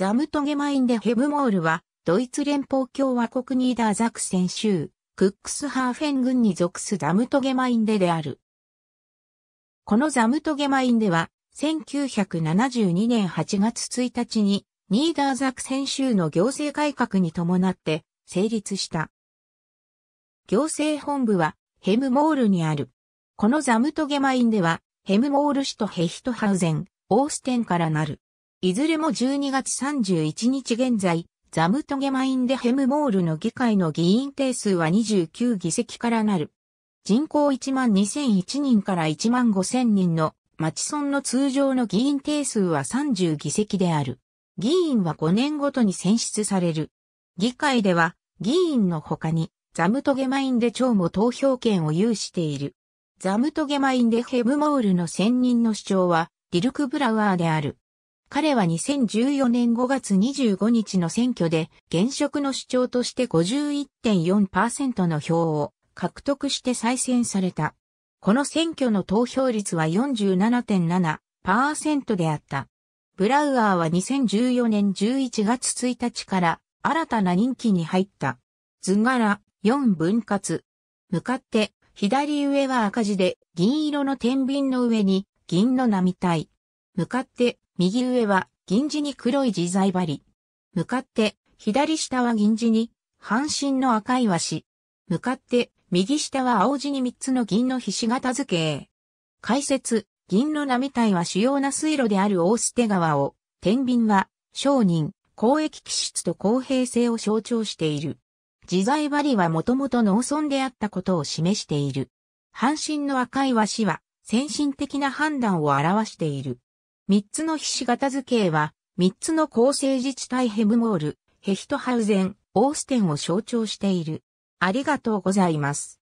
ザムトゲマインでヘブモールは、ドイツ連邦共和国ニーダーザクセン州、クックスハーフェン郡に属すザムトゲマインデである。このザムトゲマインデは、1972年8月1日に、ニーダーザクセン州の行政改革に伴って成立した。行政本部はヘムモールにある。このザムトゲマインでは、ヘムモール市とヘヒトハウゼン、オーステンからなる。いずれも12月31日現在、ザムトゲマインデヘムモールの議会の議員定数は29議席からなる。人口1万2001人から1万5000人の町村の通常の議員定数は30議席である。議員は5年ごとに選出される。議会では議員の他にザムトゲマインデ長も投票権を有している。ザムトゲマインデヘムモールの専任の主張はディルク・ブラワーである。彼は2014年5月25日の選挙で現職の首長として51.4%の票を獲得して再選された。この選挙の投票率は47.7%であった。ブラウアーは2014年11月1日から新たな任期に入った。図柄4分割。向かって左上は赤字で銀色の天秤の上に銀の並体。向かって、右上は銀地に黒い自在針。向かって、左下は銀地に、半身の赤い和紙。向かって、右下は青地に3つの銀の菱形図形。解説、銀の波体は主要な水路である大捨て川を、天秤は、商人、公益気質と公平性を象徴している。自在針はもともと農村であったことを示している。半身の赤い和紙は、先進的な判断を表している。三つの菱型図形は、三つの構成自治体ヘムモール、ヘヒトハウゼン、オーステンを象徴している。ありがとうございます。